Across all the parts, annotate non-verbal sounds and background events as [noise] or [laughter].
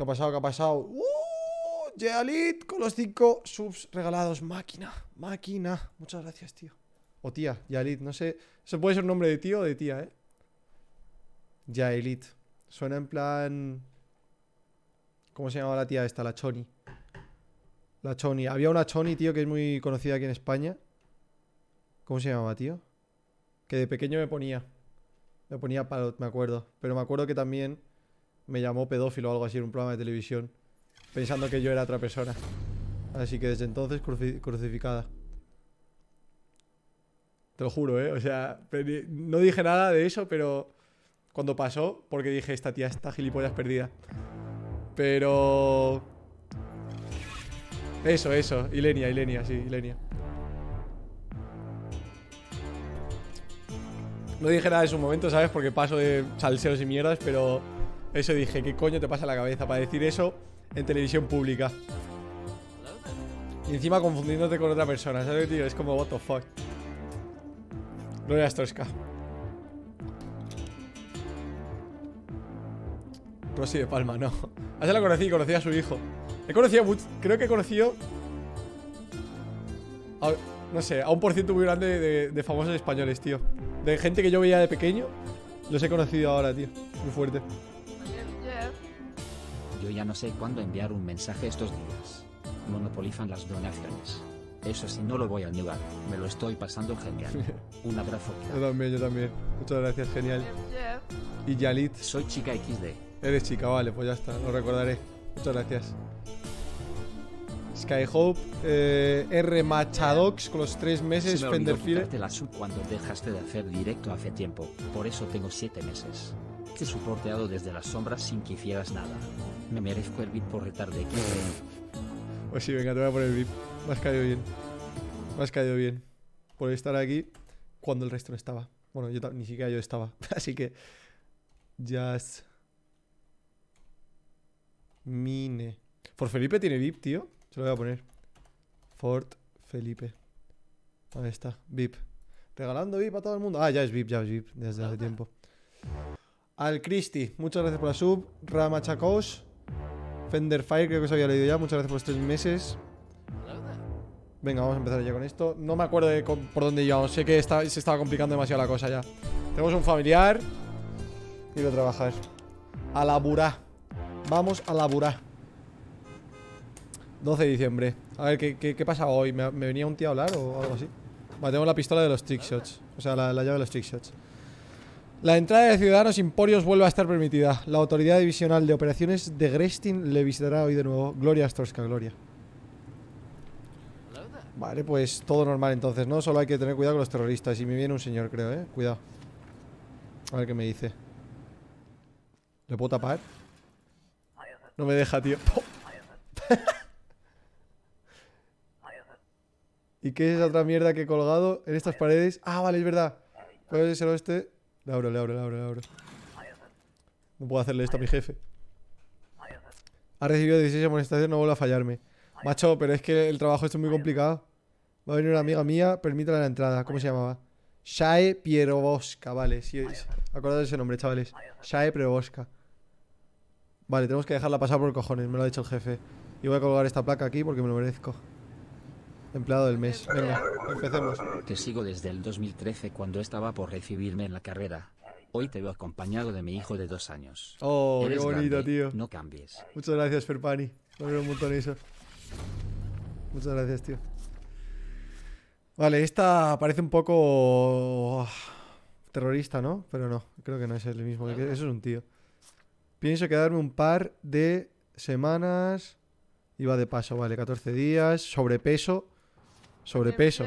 ¿Qué ha pasado? ¿Qué ha pasado? ¡Uh! ¡Jaelit! con los cinco subs regalados. Máquina, máquina. Muchas gracias, tío. O tía, Yalit, no sé. ¿Se puede ser nombre de tío o de tía, ¿eh? Yaelit. Suena en plan. ¿Cómo se llamaba la tía esta? La Choni. La Choni. Había una Choni, tío, que es muy conocida aquí en España. ¿Cómo se llamaba, tío? Que de pequeño me ponía. Me ponía palot, me acuerdo. Pero me acuerdo que también me llamó pedófilo o algo así en un programa de televisión, pensando que yo era otra persona. Así que desde entonces crucificada. Te lo juro, ¿eh? O sea, no dije nada de eso, pero cuando pasó, porque dije, esta tía está gilipollas perdida. Pero... Eso, eso. Ilenia, Ilenia, sí, Ilenia. No dije nada en su momento, ¿sabes? Porque paso de salseos y mierdas, pero... Eso dije, ¿qué coño te pasa la cabeza para decir eso en televisión pública? Y encima confundiéndote con otra persona, ¿sabes, tío? Es como, what the fuck. Gloria Astroska. Rosy de Palma, no. Ah, se la conocí, conocí a su hijo. He conocido creo que he conocido... A, no sé, a un por ciento muy grande de famosos españoles, tío. De gente que yo veía de pequeño, los he conocido ahora, tío. Muy fuerte. Yo ya no sé cuándo enviar un mensaje estos días. Monopolizan las donaciones. Eso sí, no lo voy a negar. Me lo estoy pasando genial. [laughs] Un abrazo. yo también, yo también. Muchas gracias, genial. Y Yalit. Soy chica XD. Eres chica, vale, pues ya está, lo recordaré. Muchas gracias. Skyhope, eh, R Machadox con los tres meses, Fenderfield. la sub cuando dejaste de hacer directo hace tiempo, por eso tengo siete meses. Te soporteado desde las sombras sin que hicieras nada. Me merezco el VIP por aquí. [laughs] Pues sí, venga, te voy a poner VIP. Me has caído bien. Me has caído bien. Por estar aquí cuando el resto no estaba. Bueno, yo ni siquiera yo estaba. [laughs] Así que. Just. Mine. Fort Felipe tiene VIP, tío. Se lo voy a poner. Fort Felipe. Ahí está, VIP. Regalando VIP a todo el mundo. Ah, ya es VIP, ya es VIP desde hace tiempo. Al Cristi, muchas gracias por la sub. Fender Fenderfire, creo que os había leído ya. Muchas gracias por los tres meses. Venga, vamos a empezar ya con esto. No me acuerdo de por dónde íbamos. Sé que se estaba complicando demasiado la cosa ya. Tenemos un familiar. Y lo trabajar. A laburar. Vamos a laburar. 12 de diciembre. A ver, ¿qué, qué, pasa hoy? ¿Me, venía un tío a hablar o algo así? Vale, tengo la pistola de los trickshots. O sea, la, la llave de los shots. La entrada de ciudadanos imporios vuelve a estar permitida. La autoridad divisional de operaciones de Grestin le visitará hoy de nuevo. Gloria Storska, Gloria. Vale, pues todo normal entonces, ¿no? Solo hay que tener cuidado con los terroristas. Y me viene un señor, creo, ¿eh? Cuidado. A ver qué me dice. ¿Le puedo tapar? No me deja, tío. [laughs] ¿Y qué es esa otra mierda que he colgado en estas paredes? Ah, vale, es verdad. Puede ser este. Le abro, le abro, le abro, No puedo hacerle esto a mi jefe. Ha recibido 16 amonestaciones, no vuelve a fallarme. Macho, pero es que el trabajo esto es muy complicado. Va a venir una amiga mía, permítale la entrada. ¿Cómo se llamaba? Shae Pierovoska, vale. Sí, ese nombre, chavales. Shae Pierovoska. Vale, tenemos que dejarla pasar por cojones, me lo ha dicho el jefe. Y voy a colgar esta placa aquí porque me lo merezco. Empleado del mes. Venga, empecemos. Te sigo desde el 2013 cuando estaba por recibirme en la carrera. Hoy te veo acompañado de mi hijo de dos años. Oh, qué bonito, tío. No cambies. Muchas gracias, Ferpani. Lo un montón eso. Muchas gracias, tío. Vale, esta parece un poco ah, terrorista, ¿no? Pero no, creo que no es el mismo. Eso es un tío. Pienso quedarme un par de semanas. Iba de paso, vale, 14 días. Sobrepeso. Sobrepeso.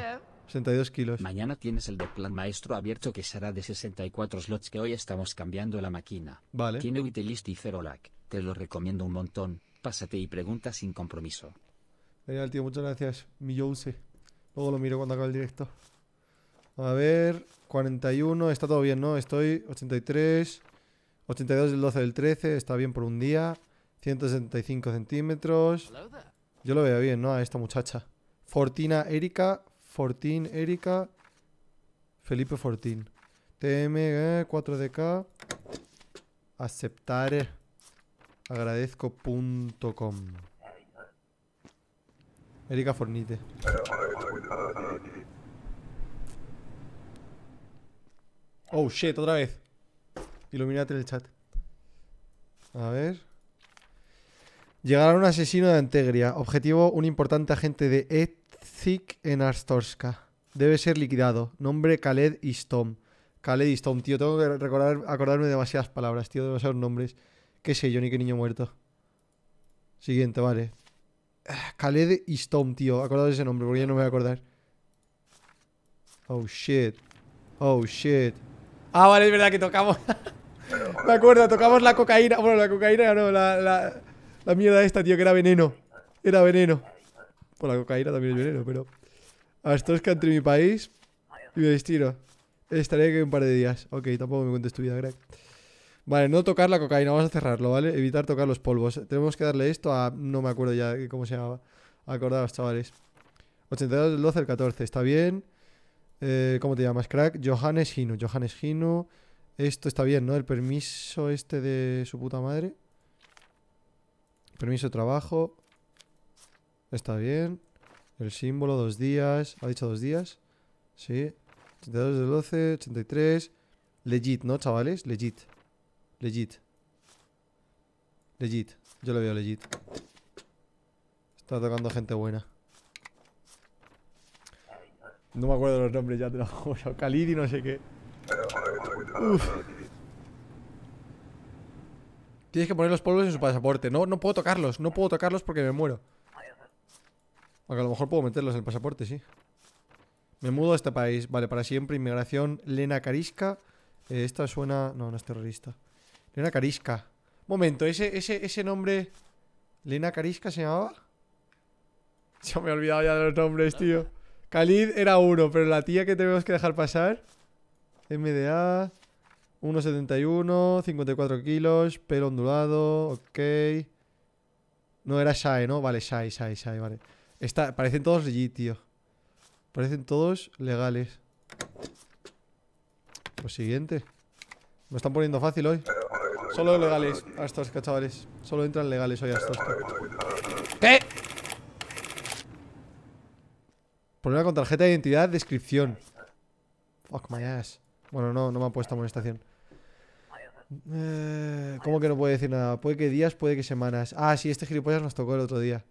62 kilos. Mañana tienes el de plan maestro abierto que será de 64 slots que hoy estamos cambiando la máquina. Vale. Tiene utilist y Zero Te lo recomiendo un montón. Pásate y pregunta sin compromiso. Genial, tío. Muchas gracias. Mi Youse. Luego lo miro cuando acabe el directo. A ver. 41. Está todo bien, ¿no? Estoy 83. 82 del 12 del 13. Está bien por un día. 165 centímetros. Yo lo veo bien, ¿no? A esta muchacha. Fortina Erika, Fortín Erika, Felipe Fortín. TM, 4DK. Aceptar. Agradezco.com. Erika Fornite. Oh shit, otra vez. Iluminate el chat. A ver. Llegar a un asesino de Antegria. Objetivo: un importante agente de ET Zik en Arstorska. Debe ser liquidado. Nombre Khaled Istom. Khaled Istom, tío. Tengo que recordar, acordarme de demasiadas palabras, tío. Demasiados nombres. Qué sé yo, ni qué niño muerto. Siguiente, vale. Khaled Istom, tío. Acordad ese nombre porque ya no me voy a acordar. Oh, shit. Oh, shit. Ah, vale, es verdad que tocamos. [laughs] me acuerdo, tocamos la cocaína. Bueno, la cocaína no, la, la, la mierda esta, tío, que era veneno. Era veneno. Por la cocaína también es veneno, pero. A estos que entre mi país y mi destino. Estaré aquí un par de días. Ok, tampoco me cuentes tu vida, crack. Vale, no tocar la cocaína, vamos a cerrarlo, ¿vale? Evitar tocar los polvos. Tenemos que darle esto a. No me acuerdo ya cómo se llamaba. Acordaos, chavales. 82 del 12 14, está bien. Eh, ¿Cómo te llamas, crack? Johannes Hino. Johannes Hino. Esto está bien, ¿no? El permiso este de su puta madre. Permiso de trabajo. Está bien. El símbolo, dos días. ¿Ha dicho dos días? Sí. 82 12, 83. Legit, ¿no, chavales? Legit. Legit. Legit. Yo lo veo legit. Está tocando gente buena. No me acuerdo los nombres, ya te lo juro. [laughs] Khalid y no sé qué. Tienes que poner los polvos en su pasaporte. No, no puedo tocarlos, no puedo tocarlos porque me muero. Aunque a lo mejor puedo meterlos en el pasaporte, sí. Me mudo a este país. Vale, para siempre. Inmigración. Lena Carisca. Eh, esta suena... No, no es terrorista. Lena Carisca. Momento, ese, ese, ese nombre... ¿Lena Carisca se llamaba? Yo [laughs] me he olvidado ya de los nombres, tío. Khalid era uno, pero la tía que tenemos que dejar pasar... MDA... 1,71, 54 kilos, pelo ondulado, ok. No era Shai, ¿no? Vale, Shai, Shai, Shai, vale. Está, parecen todos G, tío. Parecen todos legales. Lo siguiente. Me están poniendo fácil hoy. Solo legales a estos chavales. Solo entran legales hoy a estos. ¿Qué? Problema con tarjeta de identidad, descripción. Fuck my ass. Bueno, no, no me ha puesto amonestación. Eh, ¿Cómo que no puede decir nada? Puede que días, puede que semanas. Ah, sí, este gilipollas nos tocó el otro día.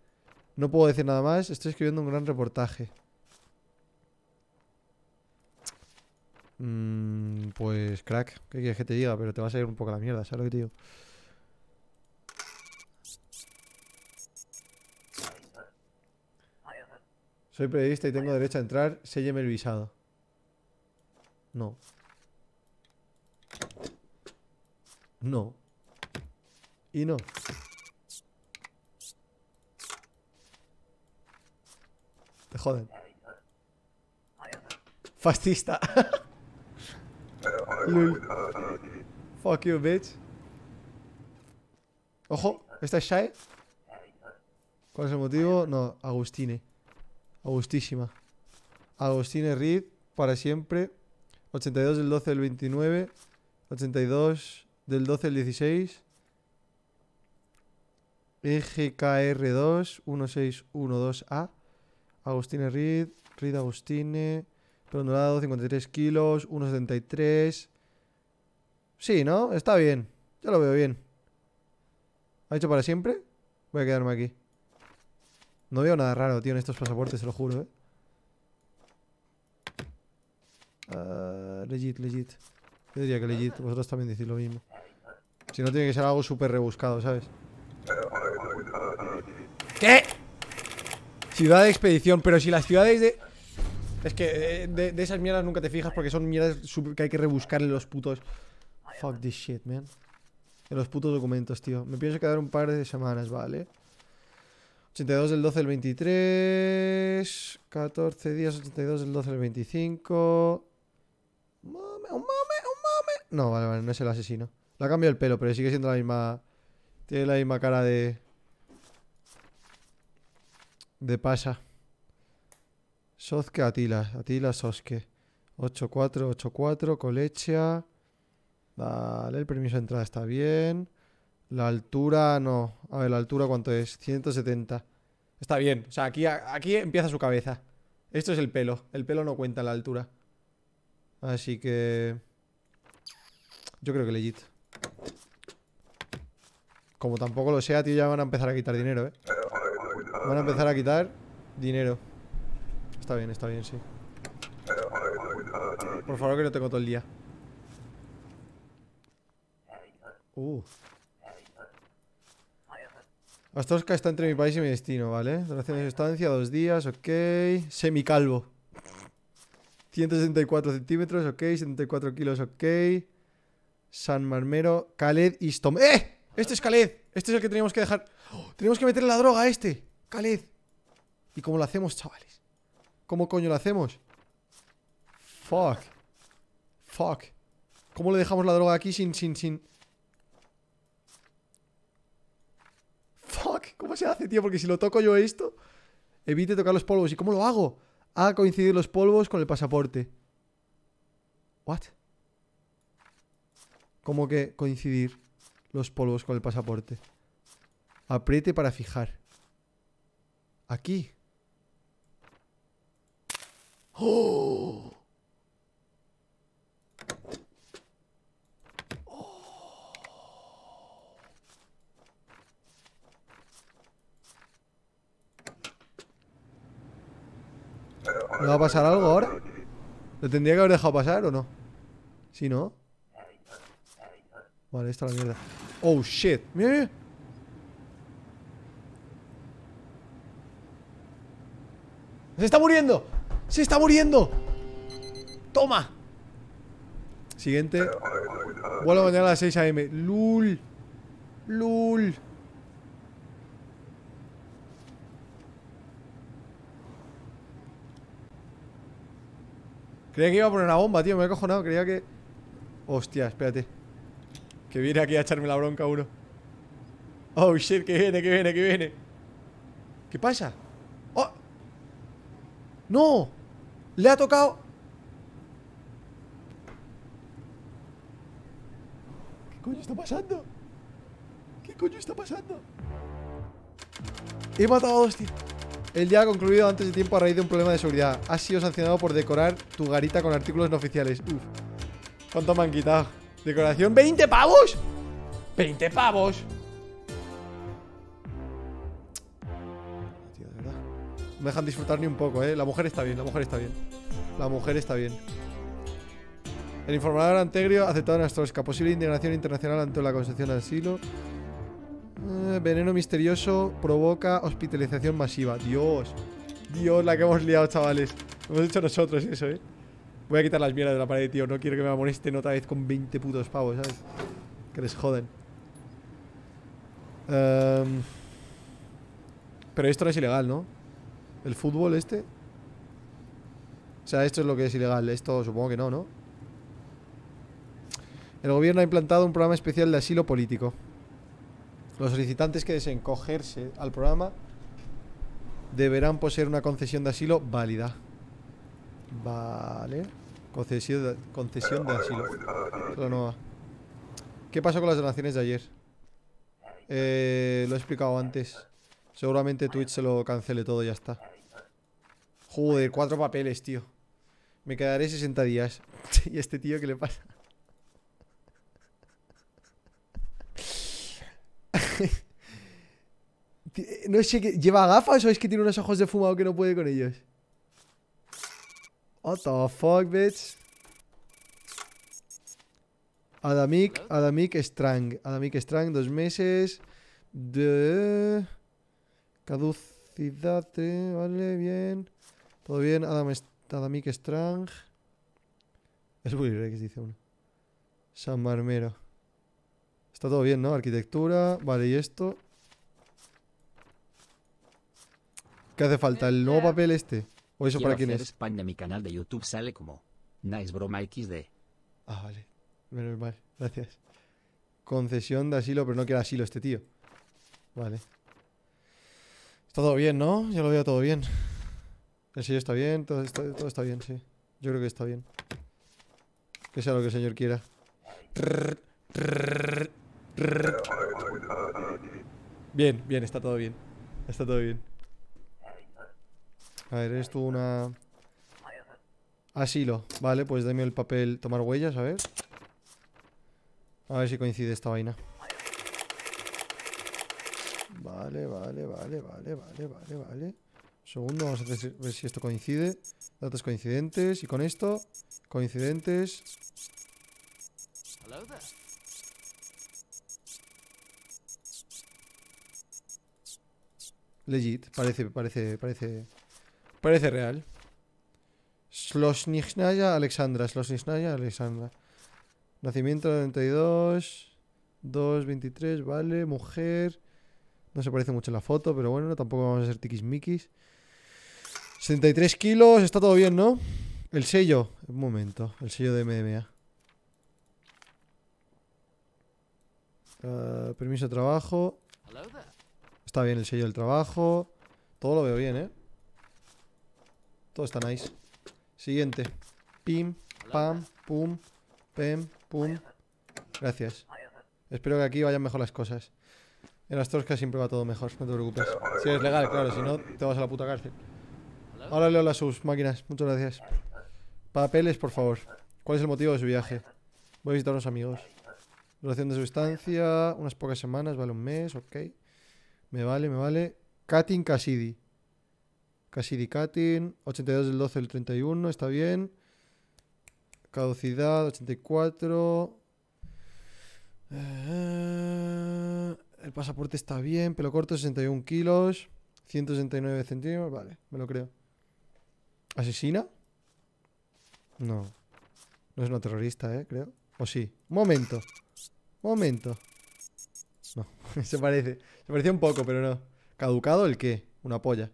No puedo decir nada más, estoy escribiendo un gran reportaje. Mm, pues crack, ¿qué quieres que te diga? Pero te vas a ir un poco a la mierda, ¿sabes lo que te digo? Soy periodista y tengo derecho a entrar, sélleme el visado. No. No. Y no. Te joden. Fascista. Fuck you, bitch. Ojo, ¿esta es Shae? ¿Cuál es el motivo? No, Agustine. Agustísima. Agustine Reed, para siempre. 82 del 12 del 29. 82 del 12 del 16. EGKR2 1612A. Agustín Reed, Reed Agustine, ponderado 53 kilos, 1,73. Sí, ¿no? Está bien. Ya lo veo bien. ¿Ha hecho para siempre? Voy a quedarme aquí. No veo nada raro, tío, en estos pasaportes, se lo juro, ¿eh? Ah, legit, legit. Yo diría que legit. Vosotros también decís lo mismo. Si no, tiene que ser algo súper rebuscado, ¿sabes? ¿Qué? Ciudad de expedición, pero si las ciudades de... Es que eh, de, esas mierdas nunca te fijas porque son mierdas que hay que rebuscar en los putos... Fuck this shit, man. En los putos documentos, tío. Me pienso quedar un par de semanas, ¿vale? 82 del 12 del 23. 14 días, 82 del 12 del 25. Un mame, un mame, un mame. No, vale, vale, no es el asesino. Le ha cambiado el pelo, pero sigue siendo la misma. Tiene la misma cara de de pasa Soske Atila, Atila Soske. 8-4, Colecha. Dale el permiso de entrada está bien. La altura, no. A ver, la altura, ¿cuánto es? 170. Está bien. O sea, aquí, aquí empieza su cabeza. Esto es el pelo. El pelo no cuenta la altura. Así que... Yo creo que legit. Como tampoco lo sea, tío, ya van a empezar a quitar dinero, ¿eh? Van a empezar a quitar dinero. Está bien, está bien, sí. Por favor, que lo tengo todo el día. Uh. Astosca está entre mi país y mi destino, ¿vale? Duración de sustancia, dos días, ok. Semicalvo. 164 centímetros, ok. 74 kilos, ok. San Marmero, Khaled y Stom. ¡Eh! Este es Khaled. Este es el que teníamos que dejar. ¡Oh! Tenemos que meterle la droga a este. ¿Y cómo lo hacemos, chavales? ¿Cómo coño lo hacemos? Fuck. Fuck. ¿Cómo le dejamos la droga aquí sin, sin, sin...? Fuck. ¿Cómo se hace, tío? Porque si lo toco yo esto... Evite tocar los polvos. ¿Y cómo lo hago? A, coincidir los polvos con el pasaporte. What? ¿Cómo que coincidir los polvos con el pasaporte? Apriete para fijar. Aquí. ¡Oh! ¡Oh! va a pasar algo ahora? ¿Lo tendría que haber dejado pasar o no? Si no. Vale, esta es la mierda. Oh shit. Mira, ¡Se está muriendo! ¡Se está muriendo! ¡Toma! Siguiente. Vuelvo mañana a las 6 a.m. ¡Lul! ¡Lul! Creía que iba a poner una bomba, tío. Me he cojonado. Creía que... Hostia, espérate. Que viene aquí a echarme la bronca uno. Oh, shit. Que viene, que viene, que viene. ¿Qué pasa? No, le ha tocado... ¿Qué coño está pasando? ¿Qué coño está pasando? He matado a dos, El día ha concluido antes de tiempo a raíz de un problema de seguridad. Has sido sancionado por decorar tu garita con artículos no oficiales. Uf. ¿Cuánto me han quitado? ¿Decoración? ¿20 pavos? ¿20 pavos? me dejan disfrutar ni un poco, ¿eh? La mujer está bien, la mujer está bien. La mujer está bien. El informador Antegrio ha aceptado astrosca posible indignación internacional ante la concesión de asilo. Eh, veneno misterioso provoca hospitalización masiva. Dios. Dios, la que hemos liado, chavales. hemos hecho nosotros eso, ¿eh? Voy a quitar las mierdas de la pared, tío. No quiero que me amonesten otra vez con 20 putos pavos, ¿sabes? Que les joden. Em, pero esto no es ilegal, ¿no? ¿El fútbol este? O sea, esto es lo que es ilegal. Esto supongo que no, ¿no? El gobierno ha implantado un programa especial de asilo político. Los solicitantes que desencogerse al programa deberán poseer una concesión de asilo válida. Vale. Concesión de, concesión de asilo. ¿Qué pasó con las donaciones de ayer? Eh, lo he explicado antes. Seguramente Twitch se lo cancele todo y ya está de cuatro papeles, tío. Me quedaré 60 días. [laughs] ¿Y este tío qué le pasa? [laughs] No sé qué. ¿Lleva gafas o es que tiene unos ojos de fumado que no puede con ellos? What the fuck, bitch. Adamic, Adamic Strang. Adamic Strang, dos meses. De. Caducidad, vale, bien. Todo bien, Adam, Adamic Strang. Es Willy Rex, dice uno. San Marmero. Está todo bien, ¿no? Arquitectura. Vale, y esto. ¿Qué hace falta? ¿El nuevo eh, papel este? ¿O eso para quién es? España, mi canal de YouTube sale como Nice XD. Ah, vale. Menos mal, gracias. Concesión de asilo, pero no queda asilo este tío. Vale. Está todo bien, ¿no? Ya lo veo todo bien. El sello está bien, todo está, bien, sí. Yo creo que está bien. Que sea lo que el señor quiera. Bien, bien, está todo bien. Está todo bien. A ver, eres una... Asilo. Vale, pues dame el papel tomar huellas, a ver. A ver si coincide esta vaina. Vale, vale, vale, vale, vale, vale, vale segundo, vamos a ver si esto coincide. Datos coincidentes. Y con esto, coincidentes. Legit, parece, parece, parece. Parece real. Slosnichnaya Alexandra. Slosnichnaya Alexandra. Nacimiento 92. 23, vale. Mujer. No se parece mucho en la foto, pero bueno, tampoco vamos a ser tiquismiquis. 63 kilos, está todo bien, ¿no? El sello, un momento, el sello de MMA. Ah, permiso de trabajo. Está bien el sello del trabajo. Todo lo veo bien, ¿eh? Todo está nice. Siguiente. Pim, pam, pum, pem, pum. Gracias. Espero que aquí vayan mejor las cosas. En las torcas siempre va todo mejor, no te preocupes. Si eres legal, claro, si no, te vas a la puta cárcel. Ahora leo las sus máquinas. Muchas gracias. Papeles, por favor. ¿Cuál es el motivo de su viaje? Voy a visitar a unos amigos. Duración de su estancia, unas pocas semanas, vale un mes, ok. Me vale, me vale. Katin Cassidy. Cassidy Katin, 82 del 12 del 31, está bien. Caducidad, 84. Eh, el pasaporte está bien, pelo corto, 61 kilos, 169 centímetros, vale, me lo creo. ¿Asesina? No. No es una terrorista, ¿eh? Creo. ¿O sí? Momento. Momento. No, [laughs] se parece. Se parecía un poco, pero no. ¿Caducado el qué? Una polla.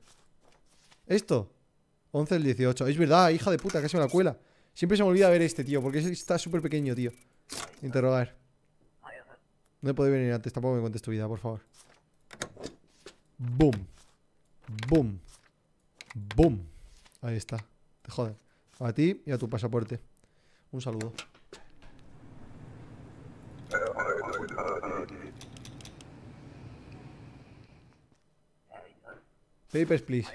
¿Esto? 11 del 18. Es verdad, hija de puta, casi me la cuela. Siempre se me olvida ver este, tío, porque está súper pequeño, tío. Interrogar. No he podido venir antes, tampoco me cuentes tu vida, por favor. Boom. Boom. Boom. Ahí está. Te joden. A ti y a tu pasaporte. Un saludo. Papers, please.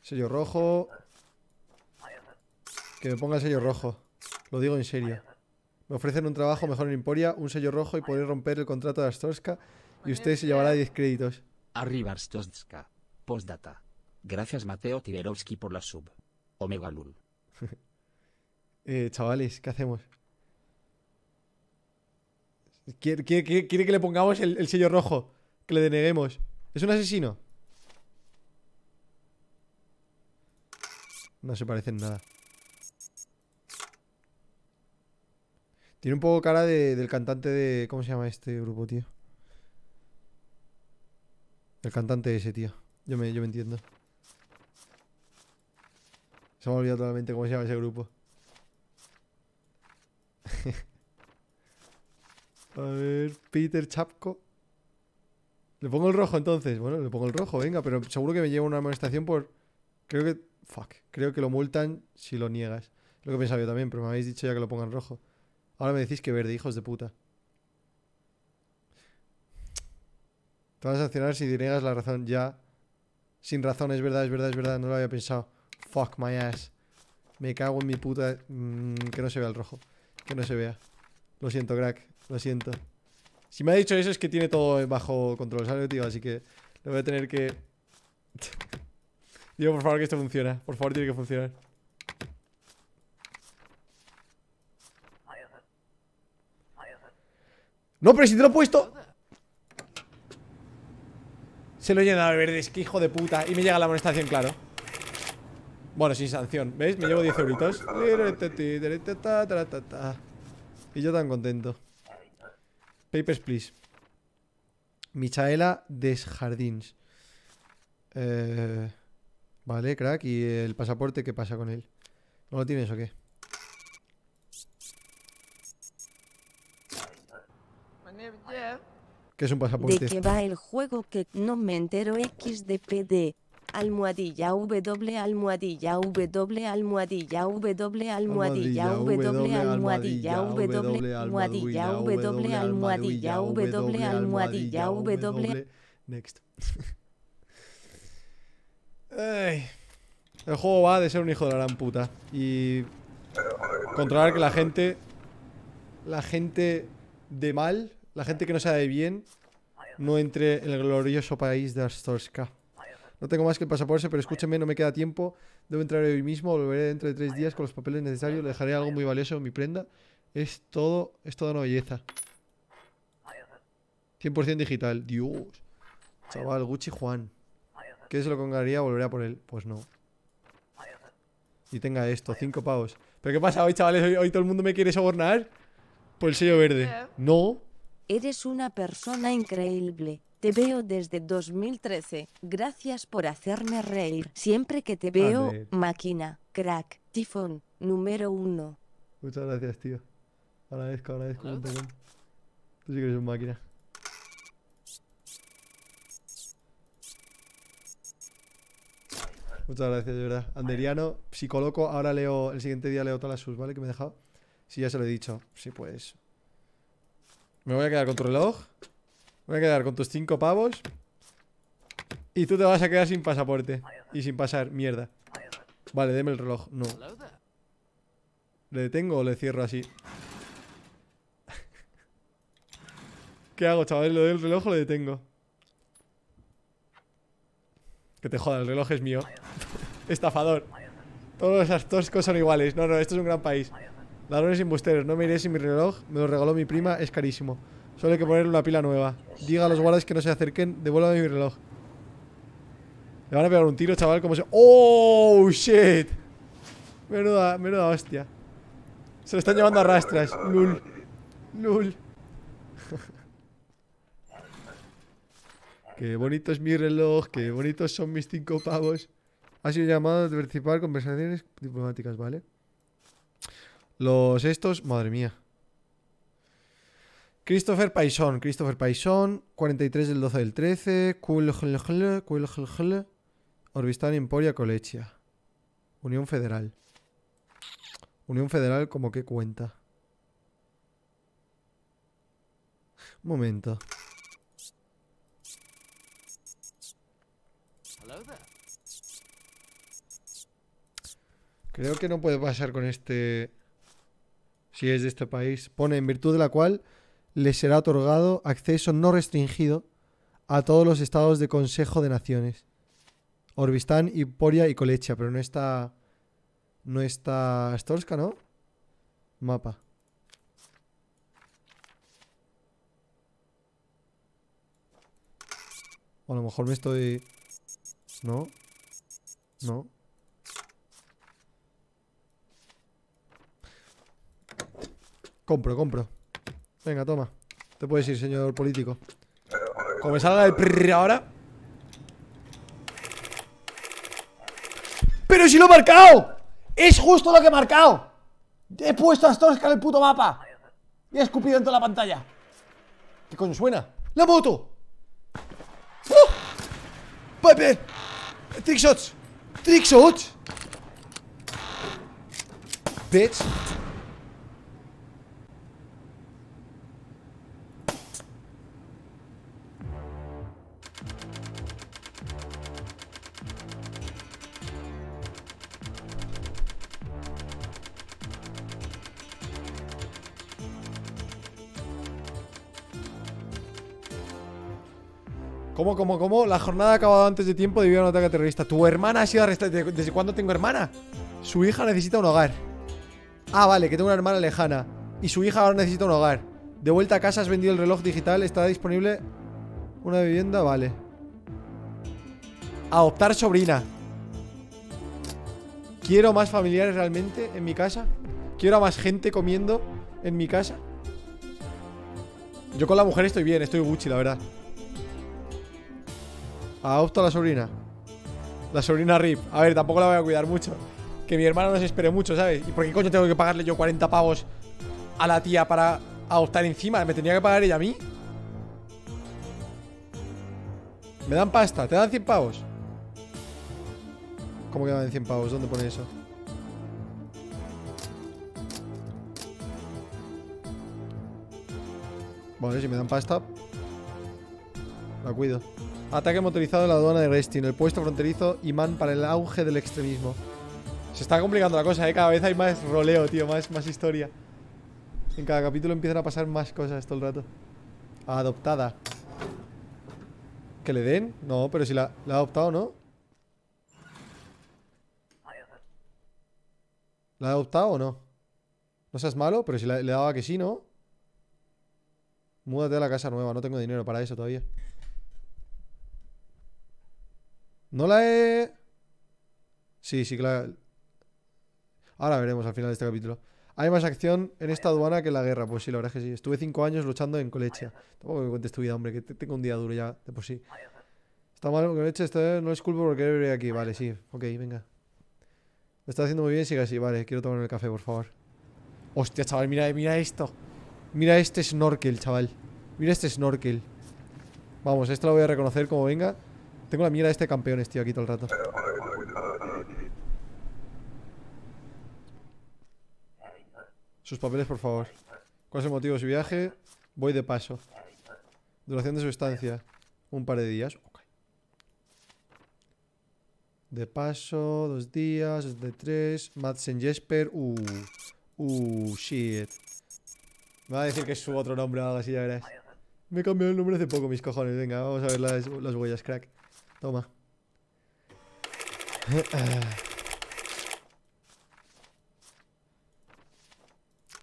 Sello rojo. Que me ponga el sello rojo. Lo digo en serio. Me ofrecen un trabajo mejor en Emporia, un sello rojo y poder romper el contrato de Astorska y usted se llevará 10 créditos. Arriba Astorska. Postdata. Gracias Mateo Tiberovsky por la sub. Omega Lul. [laughs] eh, chavales, ¿qué hacemos? Quiere, que le pongamos el, sello rojo. Que le deneguemos. Es un asesino. No se parece en nada. Tiene un poco cara de, del cantante de... ¿Cómo se llama este grupo, tío? El cantante ese, tío. Yo me, yo me entiendo. Se me ha olvidado totalmente cómo se llama ese grupo. [laughs] A ver, Peter Chapco. Le pongo el rojo entonces. Bueno, le pongo el rojo, venga, pero seguro que me lleva una amonestación por. Creo que. Fuck. Creo que lo multan si lo niegas. Lo que pensaba yo también, pero me habéis dicho ya que lo pongan rojo. Ahora me decís que verde, hijos de puta. Te van a sancionar si niegas la razón ya. Sin razón, es verdad, es verdad, es verdad, no lo había pensado. Fuck my ass. Me cago en mi puta... Mm, que no se vea el rojo. Que no se vea. Lo siento, crack. Lo siento. Si me ha dicho eso es que tiene todo bajo control, ¿sabes, tío? Así que lo voy a tener que... [laughs] Digo, por favor, que esto funciona. Por favor, tiene que funcionar. No, pero si te lo he puesto... Se lo he llenado de verde, es que hijo de puta. Y me llega la amonestación, claro. Bueno, sin sanción. ¿Veis? Me llevo 10 euritos. Y yo tan contento. Papers, please. Michaela Desjardins. Eh, vale, crack. ¿Y el pasaporte qué pasa con él? ¿No lo tienes o qué? ¿Qué es un pasaporte? ¿De que va el juego que no me entero XDPD? almohadilla w almohadilla w almohadilla w almohadilla w almohadilla w almohadilla w almohadilla w almohadilla w next el juego va de ser un hijo de la gran puta y controlar que la gente la gente de mal, la gente que no sabe bien no entre en el glorioso país de Astorska. No tengo más que el pasaporte, pero escúcheme, no me queda tiempo. Debo entrar hoy mismo, volveré dentro de tres días con los papeles necesarios. Le dejaré algo muy valioso en mi prenda. Es todo, es toda una belleza. 100% digital. Dios. Chaval, Gucci Juan. ¿Qué es lo congaría? Volveré a por él. Pues no. Y tenga esto, cinco pavos. ¿Pero qué pasa hoy, chavales? hoy todo el mundo me quiere sobornar? Por el sello verde. Eh. No. Eres una persona increíble. Te veo desde 2013. Gracias por hacerme reír. Siempre que te veo, máquina, crack, tifón, número uno. Muchas gracias, tío. Agradezco, agradezco Tú sí que eres un máquina. Muchas gracias, de verdad. Anderiano, psicoloco. ahora leo, el siguiente día leo todas las sus, ¿vale? Que me he dejado. sí, ya se lo he dicho. Sí, pues. Me voy a quedar con tu reloj. Voy a quedar con tus cinco pavos. Y tú te vas a quedar sin pasaporte. Y sin pasar, mierda. Vale, deme el reloj. No. ¿Le detengo o le cierro así? [laughs] ¿Qué hago, chaval? ¿Lo doy el reloj o le detengo? Que te joda, el reloj es mío. [laughs] Estafador. Todos los toscos son iguales. No, no, esto es un gran país. Ladrones y embusteros. No me iré sin mi reloj. Me lo regaló mi prima. Es carísimo. Solo hay que ponerle una pila nueva. Diga a los guardas que no se acerquen. Devuélvame mi reloj. Le van a pegar un tiro, chaval, como se... ¡Oh, shit! Menuda, menuda hostia. Se lo están llevando a rastras. Lul. Lul. qué bonito es mi reloj, qué bonitos son mis cinco pavos. Ha sido llamado de participar conversaciones diplomáticas, ¿vale? Los estos... Madre mía. Christopher Paisón, Christopher Paisón, 43 del 12 del 13, Kulhlhl, Orbistán Emporia Colechia Unión Federal. Unión Federal, como que cuenta. Un momento. Creo que no puede pasar con este... Si es de este país. Pone en virtud de la cual le será otorgado acceso no restringido a todos los estados de Consejo de Naciones. Orbistán, Hiporia y Colecha, pero no está... No está Storska, ¿no? Mapa. a lo mejor me estoy... No. No. Compro, compro. Venga, toma. Te puedes ir, señor político. Como me el ahora. ¡Pero si lo he marcado! ¡Es justo lo que he marcado! He puesto a Storska en el puto mapa. Y he escupido en toda la pantalla. ¿Qué coño suena? ¡La moto! ¡Pepe! ¡Tickshots! ¡Trickshots! ¡Trickshots! ¡Bitch! ¿Cómo, cómo, cómo? La jornada ha acabado antes de tiempo debido a un ataque terrorista. Tu hermana ha sido arrestada. ¿Desde cuándo tengo hermana? Su hija necesita un hogar. Ah, vale, que tengo una hermana lejana. Y su hija ahora necesita un hogar. De vuelta a casa has vendido el reloj digital. Está disponible una vivienda, vale. Adoptar sobrina. Quiero más familiares realmente en mi casa. Quiero a más gente comiendo en mi casa. Yo con la mujer estoy bien, estoy Gucci, la verdad. Adopto a la sobrina. La sobrina Rip. A ver, tampoco la voy a cuidar mucho. Que mi hermana no se espere mucho, ¿sabes? ¿Y por qué coño tengo que pagarle yo 40 pavos a la tía para adoptar encima? ¿Me tenía que pagar ella a mí? Me dan pasta, te dan 100 pavos. ¿Cómo que me dan 100 pavos? ¿Dónde pone eso? Bueno, si me dan pasta, la cuido. Ataque motorizado en la aduana de Restin, el puesto fronterizo, imán para el auge del extremismo. Se está complicando la cosa, ¿eh? Cada vez hay más roleo, tío, más, más historia. En cada capítulo empiezan a pasar más cosas todo el rato. Adoptada. ¿Que le den? No, pero si la, la ha adoptado, ¿no? ¿La ha adoptado o no? No seas malo, pero si le daba que sí, ¿no? Múdate a la casa nueva, no tengo dinero para eso todavía. No la he... Sí, sí, claro. Ahora veremos al final de este capítulo. Hay más acción en esta aduana que en la guerra. Pues sí, la verdad es que sí. Estuve cinco años luchando en Colecha. Tampoco me cuentes tu vida, hombre, que tengo un día duro ya, de por sí. Está mal me esto eh, no es culpa porque querer aquí. Vale, sí. Ok, venga. Lo está haciendo muy bien, sigue así. Vale, quiero tomarme el café, por favor. Hostia, chaval, mira, mira esto. Mira este snorkel, chaval. Mira este snorkel. Vamos, esto lo voy a reconocer como venga. Tengo la mira de este campeones, tío, aquí todo el rato. Sus papeles, por favor. ¿Cuál es el motivo de su viaje? Voy de paso. Duración de su estancia. Un par de días. De paso, dos días, de tres. Madsen Jesper. Uh. Uh, shit. Me va a decir que es su otro nombre o algo así, ya verás. Me he cambiado el nombre hace poco, mis cojones. Venga, vamos a ver las huellas, crack. Toma.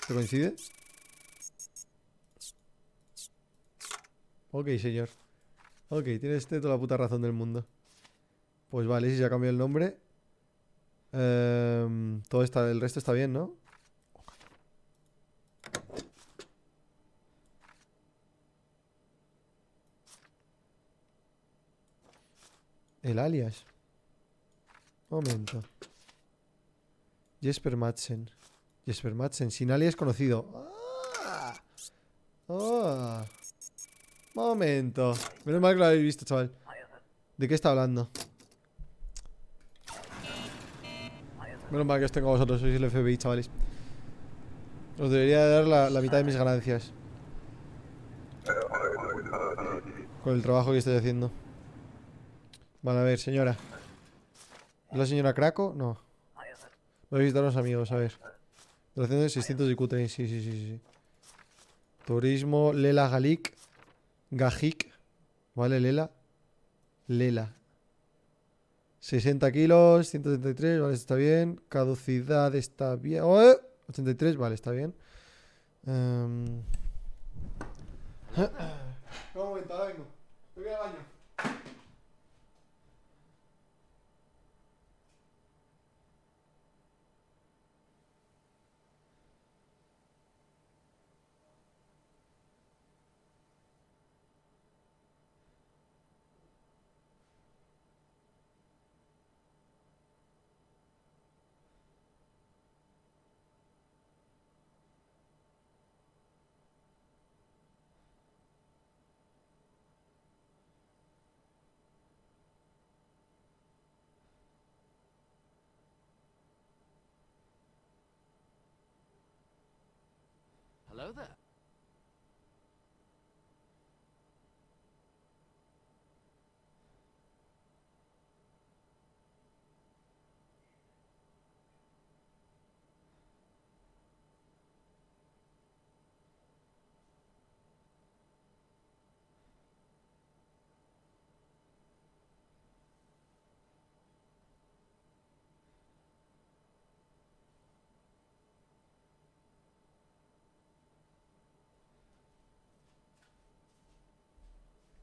¿Se coincide? Ok, señor. Ok, tienes toda la puta razón del mundo. Pues vale, si ya ha el nombre. Em, todo está, el resto está bien, ¿no? El alias. Momento. Jesper Madsen. Jesper Madsen, sin alias conocido. ¡Ah! ¡Oh! Momento. Menos mal que lo habéis visto, chaval. ¿De qué está hablando? Menos mal que os tengo a vosotros, sois el FBI, chavales. Os debería dar la, mitad de mis ganancias. Con el trabajo que estoy haciendo. Vale, a ver, señora. ¿Es la señora Craco? No. Voy a visitar a los amigos, a ver. Relación de 600 de Sí, sí, sí, sí. Turismo, Lela Galic, Gajik. Vale, Lela. Lela. 60 kilos, 173, vale, está bien. Caducidad está bien. 83, vale, está bien. Um... [coughs] un momento, ahora vengo. Voy al baño. Hello there.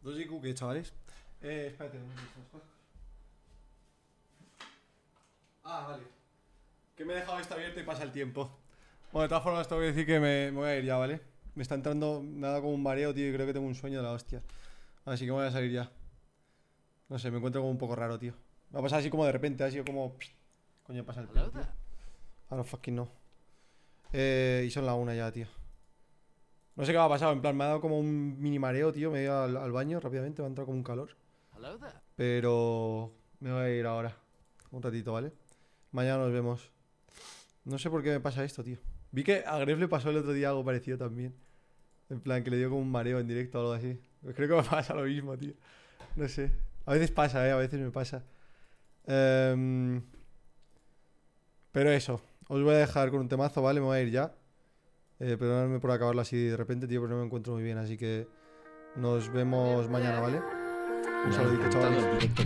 Dos y que, chavales. Eh, espérate, Ah, vale. Que me he dejado esta abierto y pasa el tiempo. Bueno, de todas formas, tengo que decir que me, voy a ir ya, ¿vale? Me está entrando nada como un mareo, tío, y creo que tengo un sueño de la hostia. Así que me voy a salir ya. No sé, me encuentro como un poco raro, tío. Me ha pasado así como de repente, ha sido como. coño, pasa el Ah, no, fucking no. Eh, y son la una ya, tío. No sé qué me ha pasado, en plan, me ha dado como un mini mareo, tío. Me he ido al, baño rápidamente, me ha entrado como un calor. Pero me voy a ir ahora. Un ratito, ¿vale? Mañana nos vemos. No sé por qué me pasa esto, tío. Vi que a Gref le pasó el otro día algo parecido también. En plan, que le dio como un mareo en directo o algo así. Pues creo que me [laughs] pasa lo mismo, tío. No sé. A veces pasa, ¿eh? A veces me pasa. Em, pero eso. Os voy a dejar con un temazo, ¿vale? Me voy a ir ya. Eh, perdóname por acabarla así de repente, tío, pero no me encuentro muy bien, así que nos vemos mañana, ¿vale? Un chavales.